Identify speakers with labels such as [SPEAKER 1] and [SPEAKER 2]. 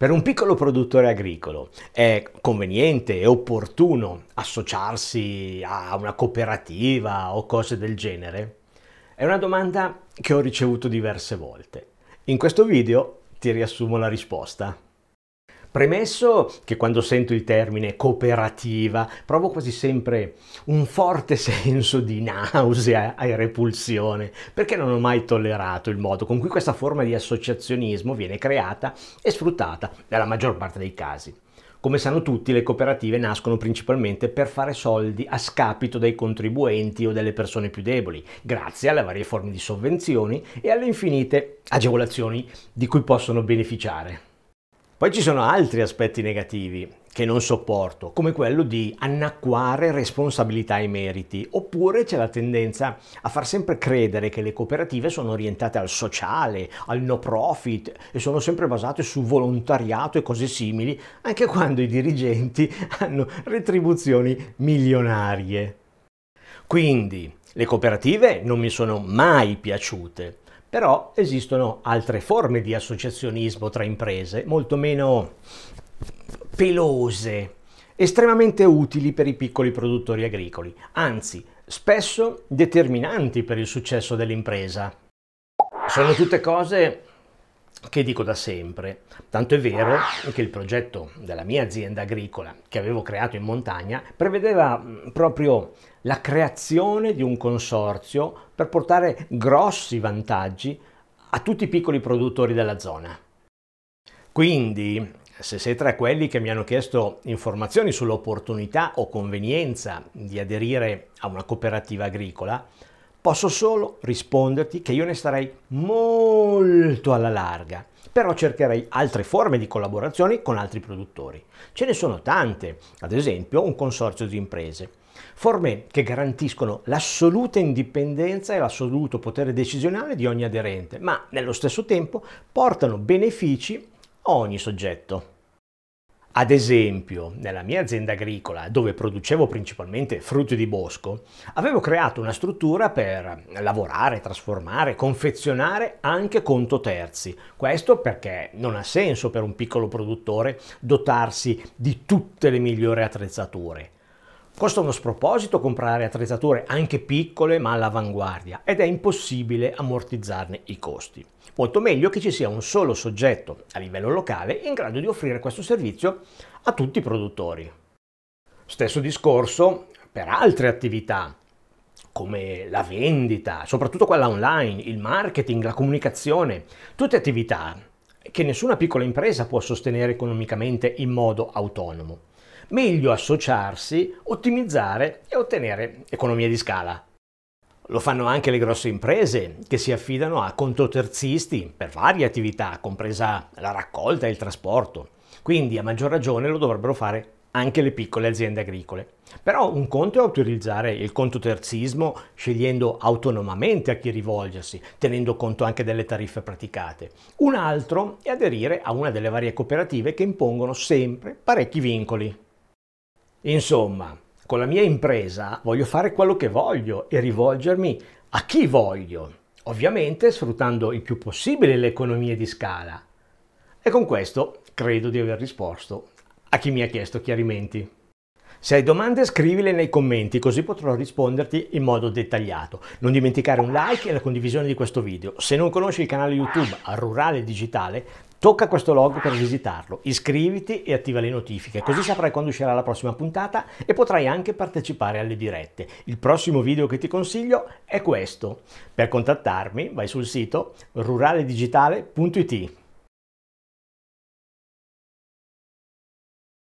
[SPEAKER 1] Per un piccolo produttore agricolo è conveniente e opportuno associarsi a una cooperativa o cose del genere? È una domanda che ho ricevuto diverse volte. In questo video ti riassumo la risposta. Premesso che quando sento il termine cooperativa provo quasi sempre un forte senso di nausea e repulsione, perché non ho mai tollerato il modo con cui questa forma di associazionismo viene creata e sfruttata nella maggior parte dei casi. Come sanno tutti, le cooperative nascono principalmente per fare soldi a scapito dei contribuenti o delle persone più deboli, grazie alle varie forme di sovvenzioni e alle infinite agevolazioni di cui possono beneficiare. Poi ci sono altri aspetti negativi che non sopporto, come quello di annacquare responsabilità e meriti, oppure c'è la tendenza a far sempre credere che le cooperative sono orientate al sociale, al no profit e sono sempre basate su volontariato e cose simili, anche quando i dirigenti hanno retribuzioni milionarie. Quindi le cooperative non mi sono mai piaciute però esistono altre forme di associazionismo tra imprese, molto meno pelose, estremamente utili per i piccoli produttori agricoli, anzi spesso determinanti per il successo dell'impresa. Sono tutte cose che dico da sempre, tanto è vero che il progetto della mia azienda agricola che avevo creato in montagna prevedeva mm, proprio la creazione di un consorzio per portare grossi vantaggi a tutti i piccoli produttori della zona. Quindi, se sei tra quelli che mi hanno chiesto informazioni sull'opportunità o convenienza di aderire a una cooperativa agricola, Posso solo risponderti che io ne starei molto alla larga, però cercherei altre forme di collaborazione con altri produttori. Ce ne sono tante, ad esempio un consorzio di imprese. Forme che garantiscono l'assoluta indipendenza e l'assoluto potere decisionale di ogni aderente, ma nello stesso tempo portano benefici a ogni soggetto. Ad esempio, nella mia azienda agricola, dove producevo principalmente frutti di bosco, avevo creato una struttura per lavorare, trasformare, confezionare anche conto terzi. Questo perché non ha senso per un piccolo produttore dotarsi di tutte le migliori attrezzature. Costa uno sproposito comprare attrezzature anche piccole ma all'avanguardia ed è impossibile ammortizzarne i costi. Molto meglio che ci sia un solo soggetto a livello locale in grado di offrire questo servizio a tutti i produttori. Stesso discorso per altre attività come la vendita, soprattutto quella online, il marketing, la comunicazione, tutte attività che nessuna piccola impresa può sostenere economicamente in modo autonomo meglio associarsi, ottimizzare e ottenere economie di scala. Lo fanno anche le grosse imprese che si affidano a contoterzisti per varie attività, compresa la raccolta e il trasporto. Quindi a maggior ragione lo dovrebbero fare anche le piccole aziende agricole. Però un conto è utilizzare il contoterzismo scegliendo autonomamente a chi rivolgersi, tenendo conto anche delle tariffe praticate. Un altro è aderire a una delle varie cooperative che impongono sempre parecchi vincoli. Insomma, con la mia impresa voglio fare quello che voglio e rivolgermi a chi voglio, ovviamente sfruttando il più possibile le economie di scala. E con questo credo di aver risposto a chi mi ha chiesto chiarimenti. Se hai domande scrivile nei commenti così potrò risponderti in modo dettagliato. Non dimenticare un like e la condivisione di questo video. Se non conosci il canale YouTube Rurale Digitale Tocca questo logo per visitarlo, iscriviti e attiva le notifiche, così saprai quando uscirà la prossima puntata e potrai anche partecipare alle dirette. Il prossimo video che ti consiglio è questo. Per contattarmi vai sul sito ruraledigitale.it.